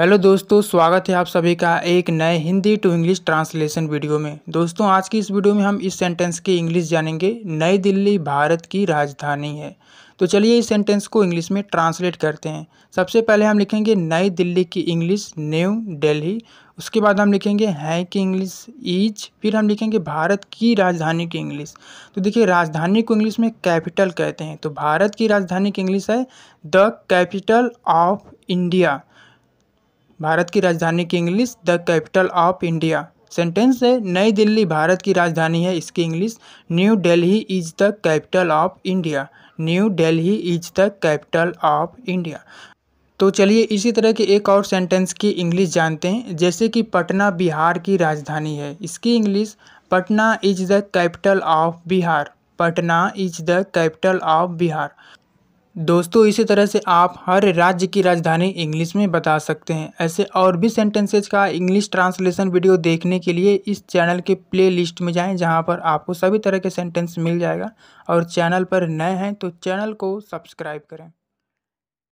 hello दोस्तों स्वागत है आप सभी का एक नए Hindi to English translation video में दोस्तों आज की इस वीडियो में हम इस सेंटेंस की इंग्लिश जानेंगे नई दिल्ली भारत की राजधानी है तो चलिए इस सेंटेंस को इंग्लिश में ट्रांसलेट करते हैं सबसे पहले हम लिखेंगे नई दिल्ली की इंग्लिश न्यू दिल्ली उसके बाद हम लिखेंगे हैं की इंग्लिश ईज फिर हम लिखेंगे भारत की राजधानी की इंग्लिश तो देखिए राजधानी को इंग्लिश में कैपिटल कहते हैं तो भारत की राजधानी की इंग्लिश है the capital of India Bharat की राजधानी की English the capital of India sentence है नई दिल्ली भारत की राजधानी है इसकी English New Delhi is the capital of India New Delhi is the capital of India तो चलिए इसी तरह के एक और सेंटेंस की इंग्लिश जानते हैं जैसे कि पटना बिहार की राजधानी है इसकी English Patna is the capital of Bihar Patna is the capital of Bihar दोस्तों इसी तरह से आप हर राज्य की राजधानी इंग्लिश में बता सकते हैं ऐसे और भी सेंटेंसेज का इंग्लिश ट्रांसलेशन वीडियो देखने के लिए इस चैनल के प्लेलिस्ट में जाएं जहां पर आपको सभी तरह के सेंटेंस मिल जाएगा और चैनल पर नए हैं तो चैनल को सब्सक्राइब करें